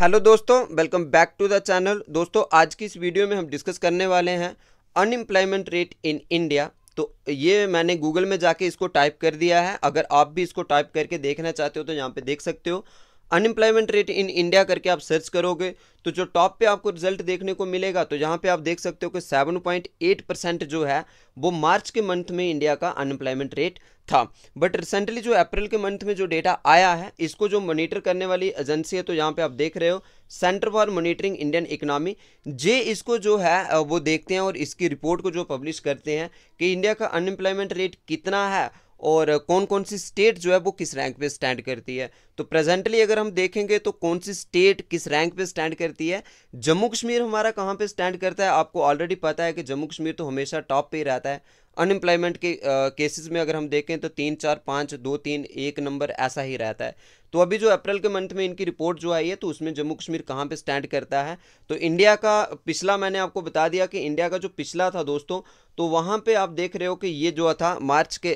hello दोस्तों welcome back to the channel दोस्तों आज की इस वीडियो में हम डिस्कस करने वाले हैं अनएम्प्लॉयमेंट रेट इन इंडिया तो ये मैंने गूगल में जाके इसको टाइप कर दिया है अगर आप भी इसको टाइप करके देखना चाहते हो तो यहाँ पे देख सकते हो अनएम्प्लॉयमेंट रेट इन इंडिया करके आप सर्च करोगे तो जो टॉप पे आपको रिजल्ट देखने को मिलेगा तो यहाँ पे आप देख सकते हो कि 7.8 परसेंट जो है वो मार्च के मंथ में इंडिया का अनएम्प्लॉयमेंट रेट था बट रिसेंटली जो अप्रैल के मंथ में जो डेटा आया है इसको जो मॉनिटर करने वाली एजेंसी है तो यहाँ पे आप देख रहे हो centre for monitoring Indian economy जे इसको जो है वो देखते हैं और इसकी रिपोर्ट को जो पब्लिश करते हैं कि इंडिया का अनएम्प्लॉयमेंट रेट कितना है और कौन कौन सी स्टेट जो है वो किस रैंक पे स्टैंड करती है तो प्रेजेंटली अगर हम देखेंगे तो कौन सी स्टेट किस रैंक पे स्टैंड करती है जम्मू कश्मीर हमारा कहाँ पे स्टैंड करता है आपको ऑलरेडी पता है कि जम्मू कश्मीर तो हमेशा टॉप पे ही रहता है अनएम्प्लॉयमेंट के केसेस में अगर हम देखें तो तीन चार पाँच दो तीन एक नंबर ऐसा ही रहता है तो अभी जो अप्रैल के मंथ में इनकी रिपोर्ट जो आई है तो उसमें जम्मू कश्मीर कहाँ पे स्टैंड करता है तो इंडिया का पिछला मैंने आपको बता दिया कि इंडिया का जो पिछला था दोस्तों तो वहाँ पे आप देख रहे हो कि ये जो था मार्च के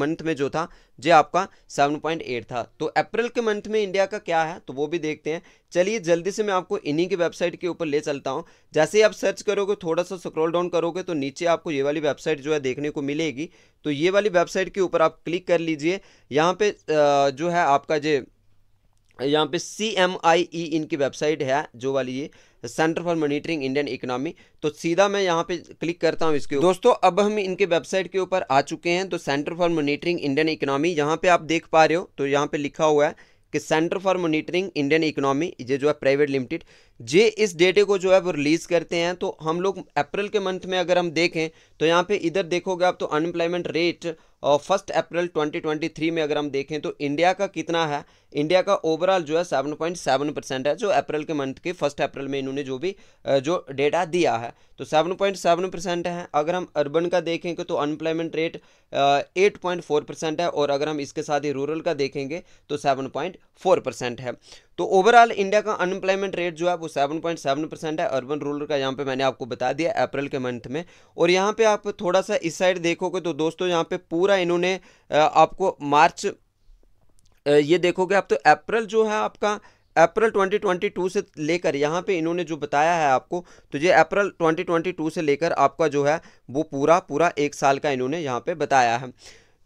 मंथ में जो था जे आपका 7.8 था तो अप्रैल के मंथ में इंडिया का क्या है तो वो भी देखते हैं चलिए जल्दी से मैं आपको इन्हीं की वेबसाइट के ऊपर ले चलता हूँ जैसे ही आप सर्च करोगे थोड़ा सा स्क्रॉल डाउन करोगे तो नीचे आपको ये वाली वेबसाइट जो है देखने को मिलेगी तो ये वाली वेबसाइट के ऊपर आप क्लिक कर लीजिए यहाँ पे जो है आपका जो यहाँ पे सी एम आई ई इनकी वेबसाइट है जो वाली ये centre for monitoring Indian economy तो सीधा मैं यहाँ पे क्लिक करता हूँ इसके दोस्तों अब हम इनके वेबसाइट के ऊपर आ चुके हैं तो centre for monitoring Indian economy यहाँ पे आप देख पा रहे हो तो यहाँ पे लिखा हुआ है कि centre for monitoring Indian economy ये जो है प्राइवेट लिमिटेड जे इस डेटे को जो है वो रिलीज़ करते हैं तो हम लोग अप्रैल के मंथ में अगर हम देखें तो यहाँ पे इधर देखोगे आप तो अनएम्प्लॉयमेंट रेट फर्स्ट अप्रैल 2023 में अगर हम देखें तो इंडिया का कितना है इंडिया का ओवरऑल जो है सेवन पॉइंट सेवन परसेंट है जो अप्रैल के मंथ के फर्स्ट अप्रैल में इन्होंने जो भी जो डेटा दिया है तो सेवन पॉइंट सेवन परसेंट है अगर हम अर्बन का देखेंगे तो unemployment rate eight point four percent है और अगर हम इसके साथ ही रूरल का देखेंगे तो सेवन पॉइंट फोर परसेंट है तो ओवरऑल इंडिया का अनएम्प्लॉयमेंट रेट जो है वो सेवन पॉइंट सेवन परसेंट है अर्बन रूरल का यहाँ पे मैंने आपको बता दिया अप्रैल के मंथ में और यहाँ पे आप थोड़ा सा इस साइड देखोगे तो दोस्तों यहाँ पे पूरा इन्होंने आपको मार्च ये देखोगे आप तो अप्रैल जो है आपका अप्रैल 2022 से लेकर यहाँ पे इन्होंने जो बताया है आपको तो ये अप्रैल 2022 से लेकर आपका जो है वो पूरा पूरा एक साल का इन्होंने यहाँ पे बताया है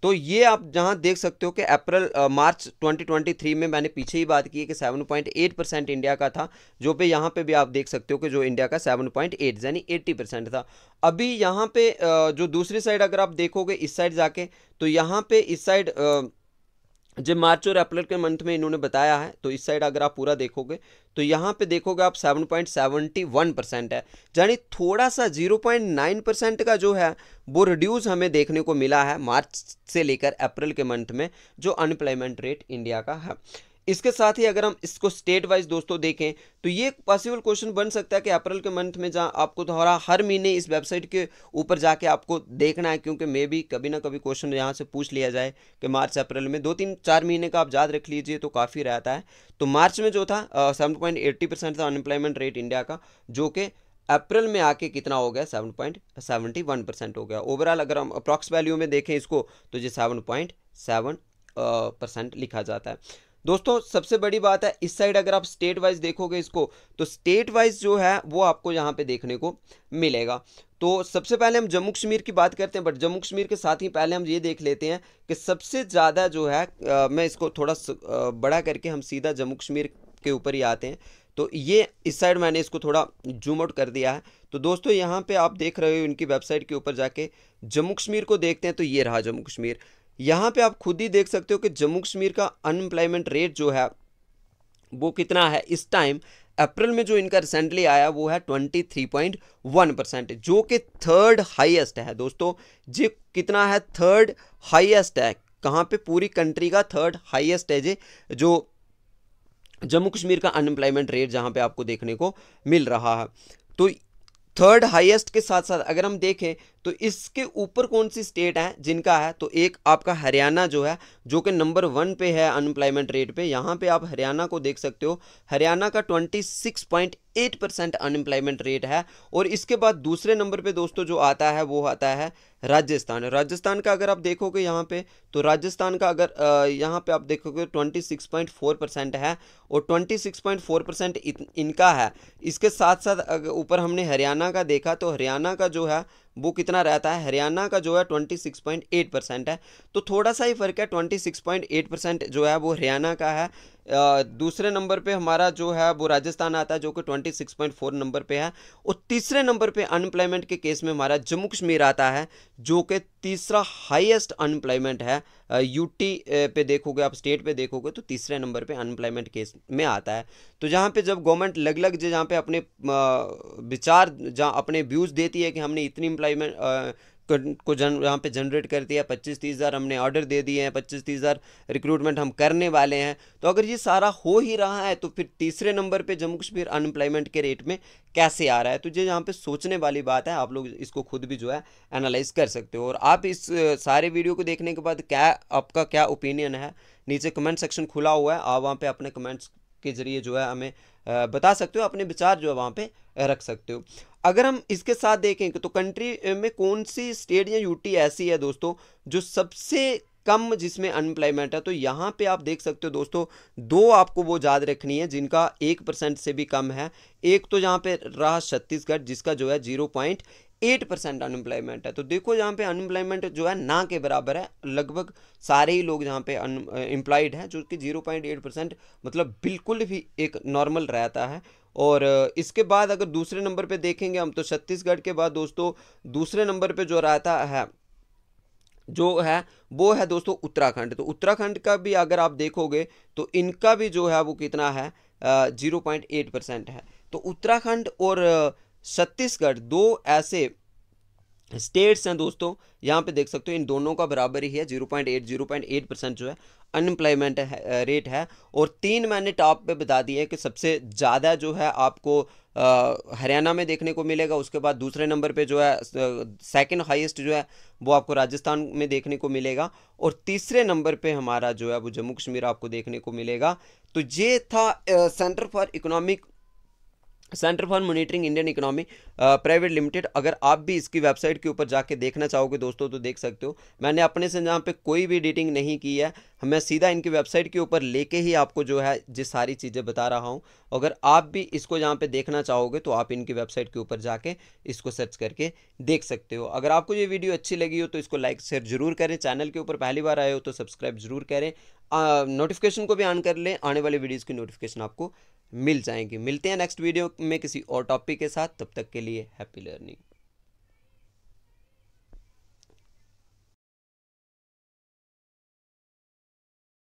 तो ये आप जहाँ देख सकते हो कि अप्रैल मार्च 2023 में मैंने पीछे ही बात की है कि 7.8 परसेंट इंडिया का था जो पे यहाँ पे भी आप देख सकते हो कि जो इंडिया का 7.8 यानी 80 परसेंट था अभी यहाँ पे जो दूसरी साइड अगर आप देखोगे इस साइड जाके तो यहाँ पे इस साइड जब मार्च और अप्रैल के मंथ में इन्होंने बताया है तो इस साइड अगर आप पूरा देखोगे तो यहाँ पे देखोगे आप 7.71 परसेंट है यानी थोड़ा सा 0.9 परसेंट का जो है वो रिड्यूस हमें देखने को मिला है मार्च से लेकर अप्रैल के मंथ में जो अनएम्प्लॉयमेंट रेट इंडिया का है इसके साथ ही अगर हम इसको स्टेट वाइज दोस्तों देखें तो ये पॉसिबल क्वेश्चन बन सकता है कि अप्रैल के मंथ में जहाँ आपको दोहरा हर महीने इस वेबसाइट के ऊपर जाके आपको देखना है क्योंकि मे भी कभी ना कभी क्वेश्चन यहाँ से पूछ लिया जाए कि मार्च अप्रैल में दो तीन चार महीने का आप याद रख लीजिए तो काफ़ी रहता है तो मार्च में जो था सेवन पॉइंट एट्टी परसेंट था अनएम्प्लॉयमेंट रेट इंडिया का जो कि अप्रैल में आके कितना हो गया seven point seventy one percent हो गया ओवरऑल अगर हम अप्रॉक्स वैल्यू में देखें इसको तो ये सेवन पॉइंट सेवन परसेंट लिखा जाता है दोस्तों सबसे बड़ी बात है इस साइड अगर आप स्टेट वाइज देखोगे इसको तो स्टेट वाइज जो है वो आपको यहाँ पे देखने को मिलेगा तो सबसे पहले हम जम्मू कश्मीर की बात करते हैं बट जम्मू कश्मीर के साथ ही पहले हम ये देख लेते हैं कि सबसे ज़्यादा जो है आ, मैं इसको थोड़ा आ, बड़ा करके हम सीधा जम्मू कश्मीर के ऊपर ही आते हैं तो ये इस साइड मैंने इसको थोड़ा जूम आउट कर दिया है तो दोस्तों यहाँ पे आप देख रहे हो इनकी वेबसाइट के ऊपर जाके जम्मू कश्मीर को देखते हैं तो ये रहा जम्मू कश्मीर यहाँ पे आप खुद ही देख सकते हो कि जम्मू कश्मीर का अनएम्प्लॉयमेंट रेट जो है वो कितना है इस टाइम अप्रैल में जो इनका रिसेंटली आया वो है 23.1 परसेंट जो कि थर्ड हाईएस्ट है दोस्तों जी कितना है थर्ड हाईएस्ट है कहाँ पे पूरी कंट्री का थर्ड हाईएस्ट है जी जो जम्मू कश्मीर का अनएम्प्लॉयमेंट रेट जहाँ पे आपको देखने को मिल रहा है तो थर्ड हाईएस्ट के साथ साथ अगर हम देखें तो इसके ऊपर कौन सी स्टेट है जिनका है तो एक आपका हरियाणा जो है जो कि नंबर वन पे है अनएम्प्लॉयमेंट रेट पे यहाँ पे आप हरियाणा को देख सकते हो हरियाणा का 26.8 परसेंट अनएम्प्लॉयमेंट रेट है और इसके बाद दूसरे नंबर पे दोस्तों जो आता है वो आता है राजस्थान राजस्थान का अगर आप देखोगे यहाँ पे तो राजस्थान का अगर यहाँ पे आप देखोगे 26.4 परसेंट है और 26.4 परसेंट इनका है इसके साथ साथ ऊपर हमने हरियाणा का देखा तो हरियाणा का जो है वो कितना रहता है हरियाणा का जो है 26.8 परसेंट है तो थोड़ा सा ही फर्क है 26.8 परसेंट जो है वो हरियाणा का है दूसरे नंबर पे हमारा जो है वो राजस्थान आता है जो कि 26.4 नंबर पे है और तीसरे नंबर पे अनएम्प्लॉयमेंट के केस में हमारा जम्मू कश्मीर आता है जो कि तीसरा हाईएस्ट अनएम्प्लॉयमेंट है यूटी पे देखोगे आप स्टेट पे देखोगे तो तीसरे नंबर पे अनएम्प्लॉयमेंट केस में आता है तो जहाँ पे जब गवर्नमेंट लग लग जहाँ पे अपने विचार जहाँ अपने व्यूज़ देती है कि हमने इतनी एम्प्लॉयमेंट को जन यहाँ पे जनरेट कर दिया पच्चीस तीस हज़ार हमने ऑर्डर दे दिए हैं पच्चीस तीस हज़ार रिक्रूटमेंट हम करने वाले हैं तो अगर ये सारा हो ही रहा है तो फिर तीसरे नंबर पे जम्मू कश्मीर अनएम्प्लॉयमेंट के रेट में कैसे आ रहा है तो ये यहाँ पे सोचने वाली बात है आप लोग इसको खुद भी जो है एनालाइज कर सकते हो और आप इस सारे वीडियो को देखने के बाद क्या आपका क्या ओपिनियन है नीचे कमेंट सेक्शन खुला हुआ है आप वहाँ पर अपने कमेंट्स के ज़रिए जो है हमें बता सकते हो अपने विचार जो है वहाँ पर रख सकते हो अगर हम इसके साथ देखें तो कंट्री में कौन सी स्टेट या यूटी ऐसी है दोस्तों जो सबसे कम जिसमें अनएम्प्लॉयमेंट है तो यहाँ पे आप देख सकते हो दोस्तों दो आपको वो याद रखनी है जिनका एक परसेंट से भी कम है एक तो यहाँ पे रहा छत्तीसगढ़ जिसका जो है zero point eight percent unemployment है तो देखो यहाँ पे अनएम्प्लॉयमेंट जो है ना के बराबर है लगभग सारे ही लोग यहाँ पे अनएम्प्लॉयड हैं जो कि जीरो पॉइंट एट परसेंट मतलब बिल्कुल भी एक नॉर्मल रहता है और इसके बाद अगर दूसरे नंबर पे देखेंगे हम तो छत्तीसगढ़ के बाद दोस्तों दूसरे नंबर पे जो रहता है जो है वो है दोस्तों उत्तराखंड तो उत्तराखंड का भी अगर आप देखोगे तो इनका भी जो है वो कितना है जीरो पॉइंट एट परसेंट है तो उत्तराखंड और छत्तीसगढ़ दो ऐसे स्टेट्स हैं दोस्तों यहाँ पे देख सकते हो इन दोनों का बराबर ही है zero point eight zero point eight percent जो है अनएम्प्लॉयमेंट रेट है और तीन मैंने टॉप पे बता दिए कि सबसे ज़्यादा जो है आपको हरियाणा में देखने को मिलेगा उसके बाद दूसरे नंबर पे जो है सेकंड हाईएस्ट जो है वो आपको राजस्थान में देखने को मिलेगा और तीसरे नंबर पे हमारा जो है वो जम्मू कश्मीर आपको देखने को मिलेगा तो ये था centre for economic centre for monitoring Indian economy private limited अगर आप भी इसकी वेबसाइट के ऊपर जाके देखना चाहोगे दोस्तों तो देख सकते हो मैंने अपने से यहाँ पे कोई भी एडिटिंग नहीं की है मैं सीधा इनकी वेबसाइट के ऊपर लेके ही आपको जो है जिस सारी चीज़ें बता रहा हूँ अगर आप भी इसको यहाँ पे देखना चाहोगे तो आप इनकी वेबसाइट के ऊपर जाके इसको सर्च करके देख सकते हो अगर आपको ये वीडियो अच्छी लगी हो तो इसको लाइक शेयर जरूर करें चैनल के ऊपर पहली बार आए हो तो सब्सक्राइब जरूर करें नोटिफिकेशन को भी ऑन कर लें आने वाले वीडियोज़ की नोटिफिकेशन आपको मिल जाएंगी मिलते हैं नेक्स्ट वीडियो में किसी और टॉपिक के साथ तब तक के लिए हैप्पी लर्निंग